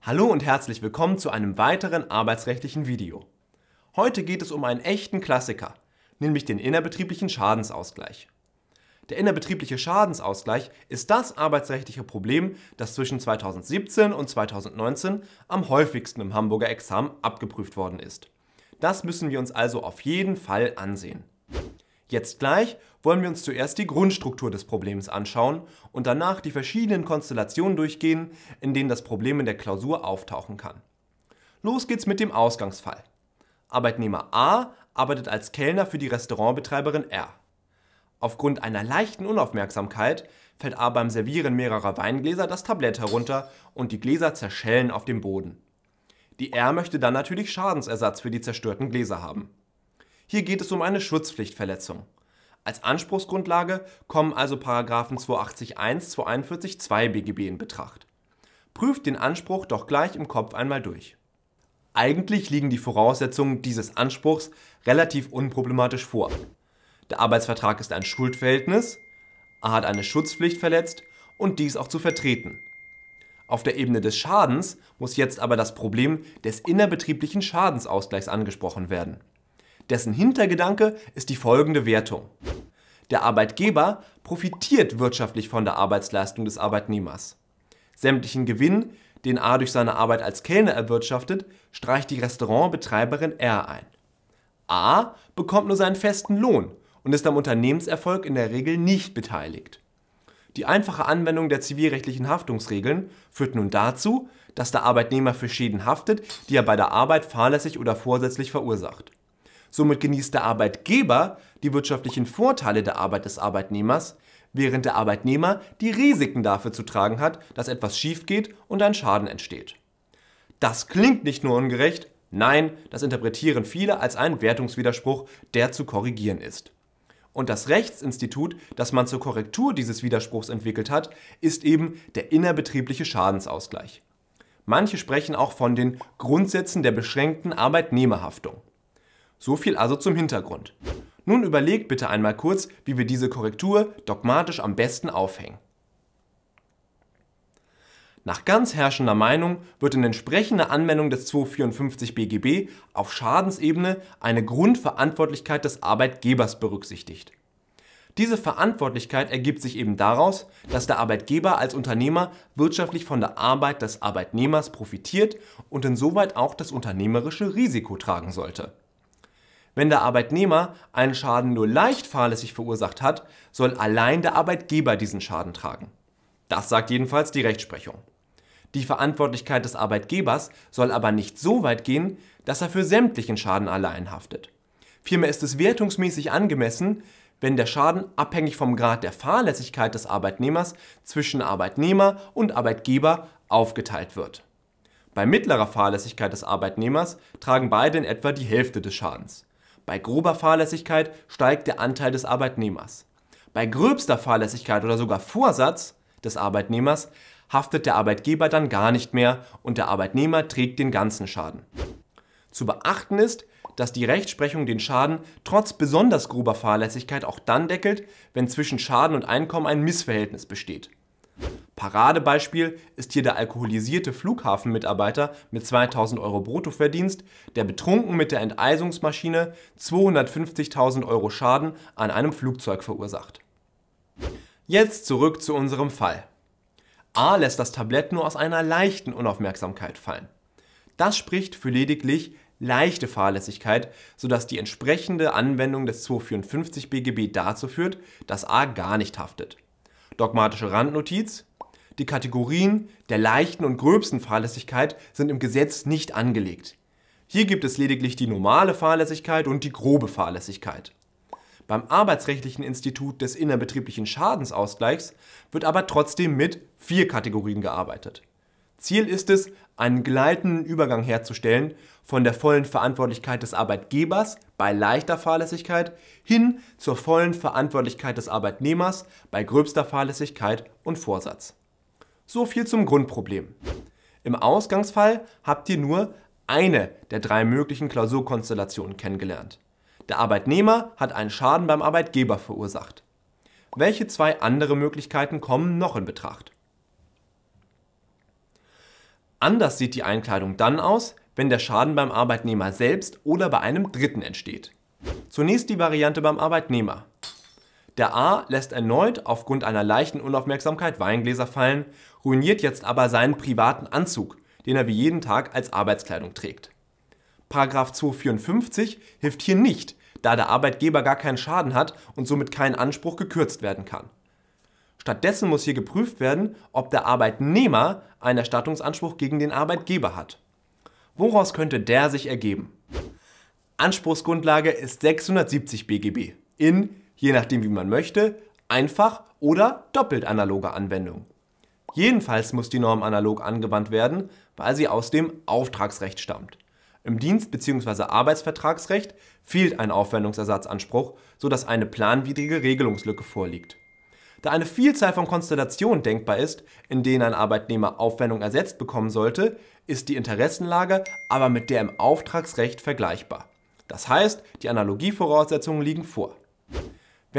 Hallo und herzlich willkommen zu einem weiteren arbeitsrechtlichen Video. Heute geht es um einen echten Klassiker, nämlich den innerbetrieblichen Schadensausgleich. Der innerbetriebliche Schadensausgleich ist das arbeitsrechtliche Problem, das zwischen 2017 und 2019 am häufigsten im Hamburger Examen abgeprüft worden ist. Das müssen wir uns also auf jeden Fall ansehen. Jetzt gleich wollen wir uns zuerst die Grundstruktur des Problems anschauen und danach die verschiedenen Konstellationen durchgehen, in denen das Problem in der Klausur auftauchen kann. Los geht's mit dem Ausgangsfall. Arbeitnehmer A arbeitet als Kellner für die Restaurantbetreiberin R. Aufgrund einer leichten Unaufmerksamkeit fällt A beim Servieren mehrerer Weingläser das Tablett herunter und die Gläser zerschellen auf dem Boden. Die R möchte dann natürlich Schadensersatz für die zerstörten Gläser haben. Hier geht es um eine Schutzpflichtverletzung. Als Anspruchsgrundlage kommen also 281 1, 241 2 BGB in Betracht. Prüft den Anspruch doch gleich im Kopf einmal durch. Eigentlich liegen die Voraussetzungen dieses Anspruchs relativ unproblematisch vor. Der Arbeitsvertrag ist ein Schuldverhältnis, er hat eine Schutzpflicht verletzt und dies auch zu vertreten. Auf der Ebene des Schadens muss jetzt aber das Problem des innerbetrieblichen Schadensausgleichs angesprochen werden dessen Hintergedanke ist die folgende Wertung. Der Arbeitgeber profitiert wirtschaftlich von der Arbeitsleistung des Arbeitnehmers. Sämtlichen Gewinn, den A durch seine Arbeit als Kellner erwirtschaftet, streicht die Restaurantbetreiberin R ein. A bekommt nur seinen festen Lohn und ist am Unternehmenserfolg in der Regel nicht beteiligt. Die einfache Anwendung der zivilrechtlichen Haftungsregeln führt nun dazu, dass der Arbeitnehmer für Schäden haftet, die er bei der Arbeit fahrlässig oder vorsätzlich verursacht. Somit genießt der Arbeitgeber die wirtschaftlichen Vorteile der Arbeit des Arbeitnehmers, während der Arbeitnehmer die Risiken dafür zu tragen hat, dass etwas schief geht und ein Schaden entsteht. Das klingt nicht nur ungerecht, nein, das interpretieren viele als einen Wertungswiderspruch, der zu korrigieren ist. Und das Rechtsinstitut, das man zur Korrektur dieses Widerspruchs entwickelt hat, ist eben der innerbetriebliche Schadensausgleich. Manche sprechen auch von den Grundsätzen der beschränkten Arbeitnehmerhaftung. So viel also zum Hintergrund. Nun überlegt bitte einmal kurz, wie wir diese Korrektur dogmatisch am besten aufhängen. Nach ganz herrschender Meinung wird in entsprechender Anwendung des 254 BGB auf Schadensebene eine Grundverantwortlichkeit des Arbeitgebers berücksichtigt. Diese Verantwortlichkeit ergibt sich eben daraus, dass der Arbeitgeber als Unternehmer wirtschaftlich von der Arbeit des Arbeitnehmers profitiert und insoweit auch das unternehmerische Risiko tragen sollte. Wenn der Arbeitnehmer einen Schaden nur leicht fahrlässig verursacht hat, soll allein der Arbeitgeber diesen Schaden tragen. Das sagt jedenfalls die Rechtsprechung. Die Verantwortlichkeit des Arbeitgebers soll aber nicht so weit gehen, dass er für sämtlichen Schaden allein haftet. Vielmehr ist es wertungsmäßig angemessen, wenn der Schaden abhängig vom Grad der Fahrlässigkeit des Arbeitnehmers zwischen Arbeitnehmer und Arbeitgeber aufgeteilt wird. Bei mittlerer Fahrlässigkeit des Arbeitnehmers tragen beide in etwa die Hälfte des Schadens. Bei grober Fahrlässigkeit steigt der Anteil des Arbeitnehmers. Bei gröbster Fahrlässigkeit oder sogar Vorsatz des Arbeitnehmers haftet der Arbeitgeber dann gar nicht mehr und der Arbeitnehmer trägt den ganzen Schaden. Zu beachten ist, dass die Rechtsprechung den Schaden trotz besonders grober Fahrlässigkeit auch dann deckelt, wenn zwischen Schaden und Einkommen ein Missverhältnis besteht. Paradebeispiel ist hier der alkoholisierte Flughafenmitarbeiter mit 2000 Euro Bruttoverdienst, der betrunken mit der Enteisungsmaschine 250.000 Euro Schaden an einem Flugzeug verursacht. Jetzt zurück zu unserem Fall. A lässt das Tablett nur aus einer leichten Unaufmerksamkeit fallen. Das spricht für lediglich leichte Fahrlässigkeit, sodass die entsprechende Anwendung des 254 BGB dazu führt, dass A gar nicht haftet. Dogmatische Randnotiz, die Kategorien der leichten und gröbsten Fahrlässigkeit sind im Gesetz nicht angelegt. Hier gibt es lediglich die normale Fahrlässigkeit und die grobe Fahrlässigkeit. Beim Arbeitsrechtlichen Institut des innerbetrieblichen Schadensausgleichs wird aber trotzdem mit vier Kategorien gearbeitet. Ziel ist es, einen gleitenden Übergang herzustellen von der vollen Verantwortlichkeit des Arbeitgebers bei leichter Fahrlässigkeit hin zur vollen Verantwortlichkeit des Arbeitnehmers bei gröbster Fahrlässigkeit und Vorsatz. So viel zum Grundproblem. Im Ausgangsfall habt ihr nur eine der drei möglichen Klausurkonstellationen kennengelernt. Der Arbeitnehmer hat einen Schaden beim Arbeitgeber verursacht. Welche zwei andere Möglichkeiten kommen noch in Betracht? Anders sieht die Einkleidung dann aus, wenn der Schaden beim Arbeitnehmer selbst oder bei einem Dritten entsteht. Zunächst die Variante beim Arbeitnehmer. Der A lässt erneut aufgrund einer leichten Unaufmerksamkeit Weingläser fallen, ruiniert jetzt aber seinen privaten Anzug, den er wie jeden Tag als Arbeitskleidung trägt. Paragraph 254 hilft hier nicht, da der Arbeitgeber gar keinen Schaden hat und somit kein Anspruch gekürzt werden kann. Stattdessen muss hier geprüft werden, ob der Arbeitnehmer einen Erstattungsanspruch gegen den Arbeitgeber hat. Woraus könnte der sich ergeben? Anspruchsgrundlage ist 670 BGB in je nachdem wie man möchte, einfach oder doppelt analoge Anwendung. Jedenfalls muss die Norm analog angewandt werden, weil sie aus dem Auftragsrecht stammt. Im Dienst- bzw. Arbeitsvertragsrecht fehlt ein Aufwendungsersatzanspruch, sodass eine planwidrige Regelungslücke vorliegt. Da eine Vielzahl von Konstellationen denkbar ist, in denen ein Arbeitnehmer Aufwendung ersetzt bekommen sollte, ist die Interessenlage aber mit der im Auftragsrecht vergleichbar. Das heißt, die Analogievoraussetzungen liegen vor.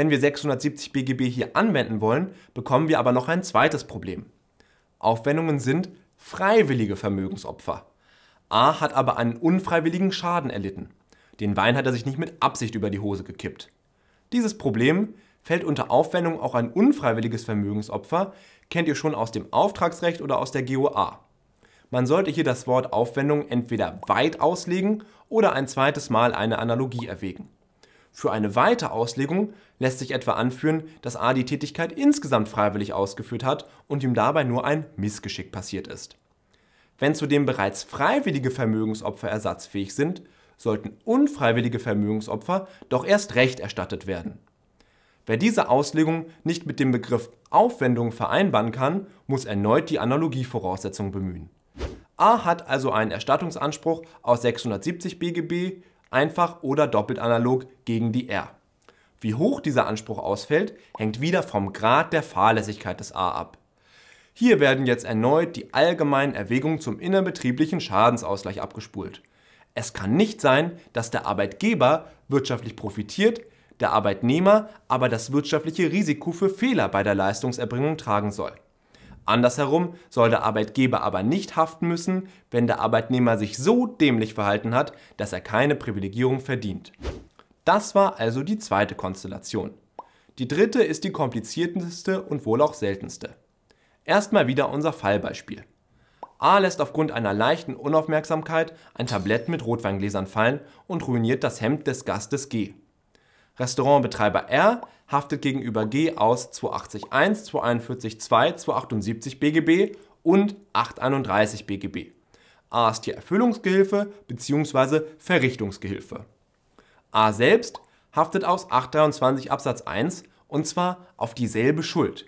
Wenn wir 670 BGB hier anwenden wollen, bekommen wir aber noch ein zweites Problem. Aufwendungen sind freiwillige Vermögensopfer. A hat aber einen unfreiwilligen Schaden erlitten. Den Wein hat er sich nicht mit Absicht über die Hose gekippt. Dieses Problem fällt unter Aufwendung auch ein unfreiwilliges Vermögensopfer, kennt ihr schon aus dem Auftragsrecht oder aus der GOA. Man sollte hier das Wort Aufwendung entweder weit auslegen oder ein zweites Mal eine Analogie erwägen. Für eine weitere Auslegung lässt sich etwa anführen, dass A die Tätigkeit insgesamt freiwillig ausgeführt hat und ihm dabei nur ein Missgeschick passiert ist. Wenn zudem bereits freiwillige Vermögensopfer ersatzfähig sind, sollten unfreiwillige Vermögensopfer doch erst recht erstattet werden. Wer diese Auslegung nicht mit dem Begriff Aufwendung vereinbaren kann, muss erneut die Analogievoraussetzung bemühen. A hat also einen Erstattungsanspruch aus 670 BGB einfach oder doppelt analog gegen die R. Wie hoch dieser Anspruch ausfällt, hängt wieder vom Grad der Fahrlässigkeit des A ab. Hier werden jetzt erneut die allgemeinen Erwägungen zum innerbetrieblichen Schadensausgleich abgespult. Es kann nicht sein, dass der Arbeitgeber wirtschaftlich profitiert, der Arbeitnehmer aber das wirtschaftliche Risiko für Fehler bei der Leistungserbringung tragen soll. Andersherum soll der Arbeitgeber aber nicht haften müssen, wenn der Arbeitnehmer sich so dämlich verhalten hat, dass er keine Privilegierung verdient. Das war also die zweite Konstellation. Die dritte ist die komplizierteste und wohl auch seltenste. Erstmal wieder unser Fallbeispiel. A lässt aufgrund einer leichten Unaufmerksamkeit ein Tablett mit Rotweingläsern fallen und ruiniert das Hemd des Gastes G. Restaurantbetreiber R haftet gegenüber G aus 280.1, 241.2, 278 BGB und 831 BGB. A ist hier Erfüllungsgehilfe bzw. Verrichtungsgehilfe. A selbst haftet aus 823 Absatz 1 und zwar auf dieselbe Schuld.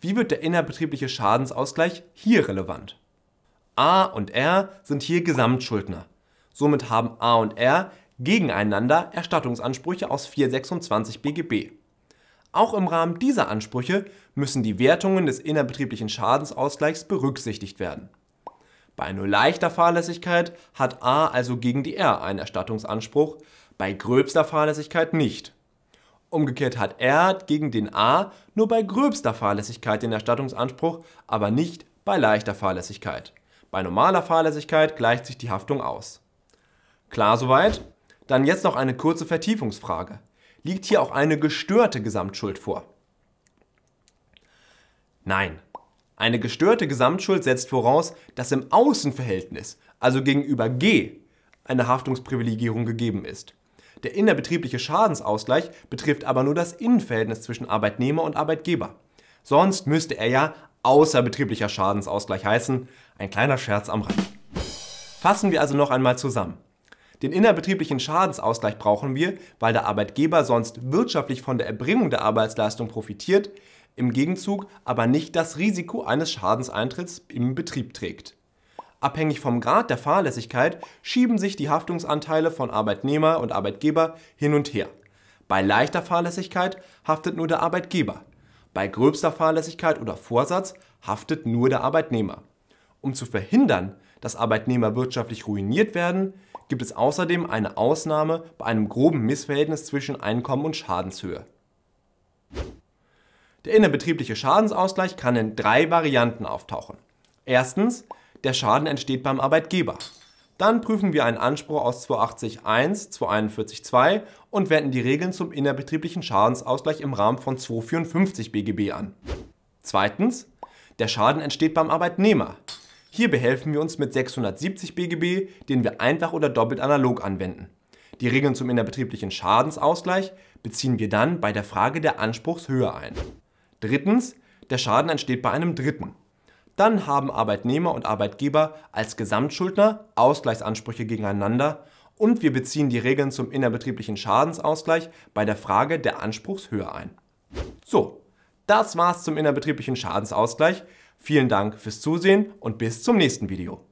Wie wird der innerbetriebliche Schadensausgleich hier relevant? A und R sind hier Gesamtschuldner. Somit haben A und R gegeneinander Erstattungsansprüche aus 426 BGB. Auch im Rahmen dieser Ansprüche müssen die Wertungen des innerbetrieblichen Schadensausgleichs berücksichtigt werden. Bei nur leichter Fahrlässigkeit hat A also gegen die R einen Erstattungsanspruch, bei gröbster Fahrlässigkeit nicht. Umgekehrt hat R gegen den A nur bei gröbster Fahrlässigkeit den Erstattungsanspruch, aber nicht bei leichter Fahrlässigkeit. Bei normaler Fahrlässigkeit gleicht sich die Haftung aus. Klar soweit? Dann jetzt noch eine kurze Vertiefungsfrage. Liegt hier auch eine gestörte Gesamtschuld vor? Nein. Eine gestörte Gesamtschuld setzt voraus, dass im Außenverhältnis, also gegenüber G, eine Haftungsprivilegierung gegeben ist. Der innerbetriebliche Schadensausgleich betrifft aber nur das Innenverhältnis zwischen Arbeitnehmer und Arbeitgeber. Sonst müsste er ja außerbetrieblicher Schadensausgleich heißen. Ein kleiner Scherz am Rand. Fassen wir also noch einmal zusammen. Den innerbetrieblichen Schadensausgleich brauchen wir, weil der Arbeitgeber sonst wirtschaftlich von der Erbringung der Arbeitsleistung profitiert, im Gegenzug aber nicht das Risiko eines Schadenseintritts im Betrieb trägt. Abhängig vom Grad der Fahrlässigkeit schieben sich die Haftungsanteile von Arbeitnehmer und Arbeitgeber hin und her. Bei leichter Fahrlässigkeit haftet nur der Arbeitgeber. Bei gröbster Fahrlässigkeit oder Vorsatz haftet nur der Arbeitnehmer. Um zu verhindern, dass Arbeitnehmer wirtschaftlich ruiniert werden, gibt es außerdem eine Ausnahme bei einem groben Missverhältnis zwischen Einkommen und Schadenshöhe. Der innerbetriebliche Schadensausgleich kann in drei Varianten auftauchen. Erstens, der Schaden entsteht beim Arbeitgeber. Dann prüfen wir einen Anspruch aus 280.1, 241.2 und wenden die Regeln zum innerbetrieblichen Schadensausgleich im Rahmen von 254 BGB an. Zweitens, der Schaden entsteht beim Arbeitnehmer. Hier behelfen wir uns mit 670 BGB, den wir einfach oder doppelt analog anwenden. Die Regeln zum innerbetrieblichen Schadensausgleich beziehen wir dann bei der Frage der Anspruchshöhe ein. Drittens, der Schaden entsteht bei einem Dritten. Dann haben Arbeitnehmer und Arbeitgeber als Gesamtschuldner Ausgleichsansprüche gegeneinander und wir beziehen die Regeln zum innerbetrieblichen Schadensausgleich bei der Frage der Anspruchshöhe ein. So, das war's zum innerbetrieblichen Schadensausgleich. Vielen Dank fürs Zusehen und bis zum nächsten Video.